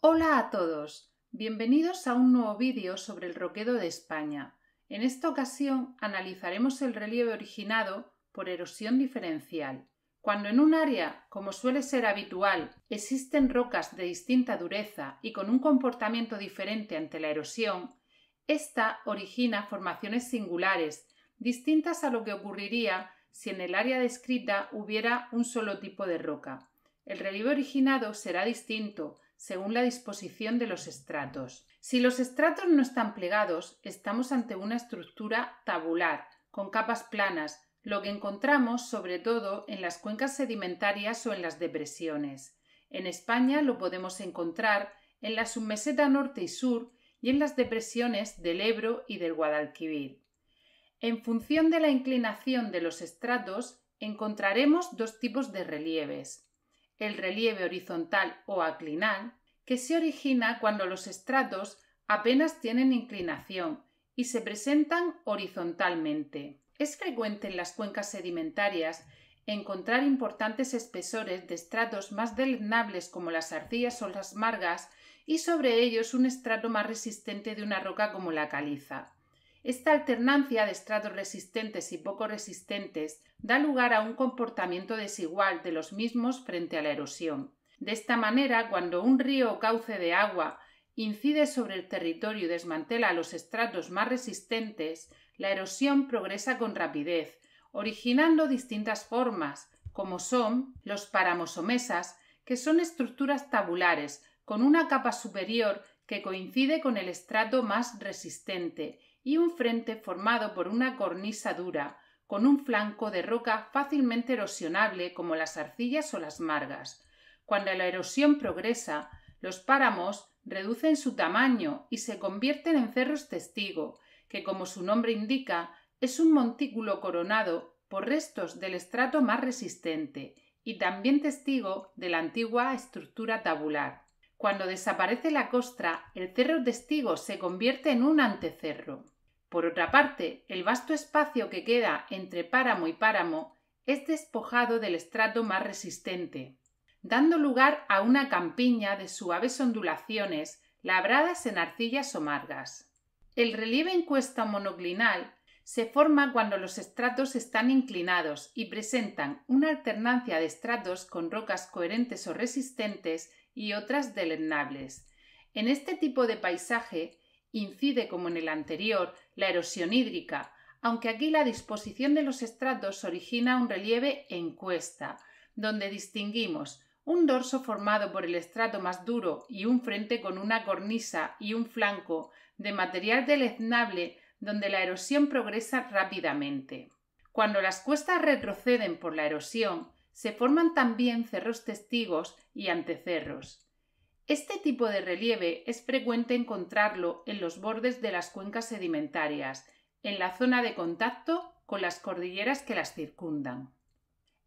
Hola a todos. Bienvenidos a un nuevo vídeo sobre el roquedo de España. En esta ocasión analizaremos el relieve originado por erosión diferencial. Cuando en un área, como suele ser habitual, existen rocas de distinta dureza y con un comportamiento diferente ante la erosión, esta origina formaciones singulares, distintas a lo que ocurriría si en el área descrita hubiera un solo tipo de roca. El relieve originado será distinto según la disposición de los estratos. Si los estratos no están plegados, estamos ante una estructura tabular, con capas planas, lo que encontramos sobre todo en las cuencas sedimentarias o en las depresiones. En España lo podemos encontrar en la submeseta norte y sur y en las depresiones del Ebro y del Guadalquivir. En función de la inclinación de los estratos, encontraremos dos tipos de relieves el relieve horizontal o aclinal, que se origina cuando los estratos apenas tienen inclinación y se presentan horizontalmente. Es frecuente en las cuencas sedimentarias encontrar importantes espesores de estratos más deleznables como las arcillas o las margas y sobre ellos un estrato más resistente de una roca como la caliza. Esta alternancia de estratos resistentes y poco resistentes da lugar a un comportamiento desigual de los mismos frente a la erosión. De esta manera, cuando un río o cauce de agua incide sobre el territorio y desmantela los estratos más resistentes, la erosión progresa con rapidez, originando distintas formas, como son los paramosomesas, que son estructuras tabulares con una capa superior que coincide con el estrato más resistente y un frente formado por una cornisa dura, con un flanco de roca fácilmente erosionable como las arcillas o las margas. Cuando la erosión progresa, los páramos reducen su tamaño y se convierten en cerros testigo, que como su nombre indica, es un montículo coronado por restos del estrato más resistente y también testigo de la antigua estructura tabular. Cuando desaparece la costra, el cerro testigo se convierte en un antecerro. Por otra parte, el vasto espacio que queda entre páramo y páramo es despojado del estrato más resistente, dando lugar a una campiña de suaves ondulaciones labradas en arcillas o margas. El relieve en cuesta monoclinal se forma cuando los estratos están inclinados y presentan una alternancia de estratos con rocas coherentes o resistentes y otras delenables. En este tipo de paisaje, Incide, como en el anterior, la erosión hídrica, aunque aquí la disposición de los estratos origina un relieve en cuesta, donde distinguimos un dorso formado por el estrato más duro y un frente con una cornisa y un flanco de material deleznable donde la erosión progresa rápidamente. Cuando las cuestas retroceden por la erosión, se forman también cerros testigos y antecerros. Este tipo de relieve es frecuente encontrarlo en los bordes de las cuencas sedimentarias, en la zona de contacto con las cordilleras que las circundan.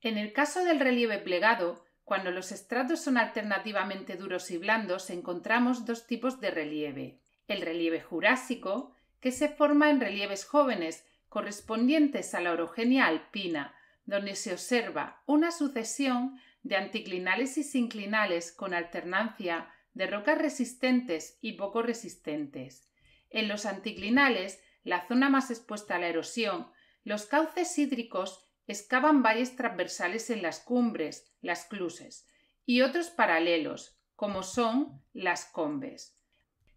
En el caso del relieve plegado, cuando los estratos son alternativamente duros y blandos, encontramos dos tipos de relieve. El relieve jurásico, que se forma en relieves jóvenes correspondientes a la orogenia alpina, donde se observa una sucesión de anticlinales y sinclinales con alternancia de rocas resistentes y poco resistentes. En los anticlinales, la zona más expuesta a la erosión, los cauces hídricos excavan valles transversales en las cumbres, las cluses, y otros paralelos, como son las combes.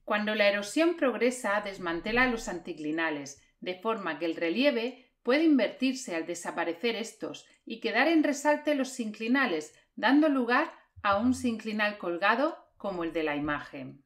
Cuando la erosión progresa, desmantela los anticlinales, de forma que el relieve puede invertirse al desaparecer estos y quedar en resalte los sinclinales, dando lugar a un sinclinal colgado como el de la imagen.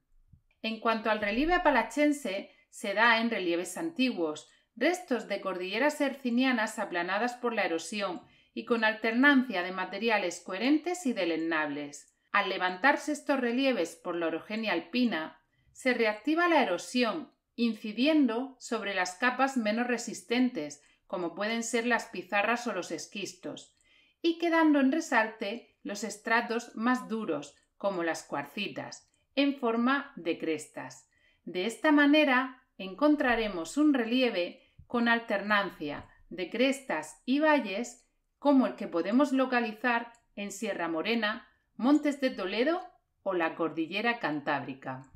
En cuanto al relieve apalachense, se da en relieves antiguos, restos de cordilleras hercinianas aplanadas por la erosión y con alternancia de materiales coherentes y delenables. Al levantarse estos relieves por la orogenia alpina, se reactiva la erosión, incidiendo sobre las capas menos resistentes, como pueden ser las pizarras o los esquistos, y quedando en resalte los estratos más duros, como las cuarcitas, en forma de crestas. De esta manera encontraremos un relieve con alternancia de crestas y valles como el que podemos localizar en Sierra Morena, Montes de Toledo o la Cordillera Cantábrica.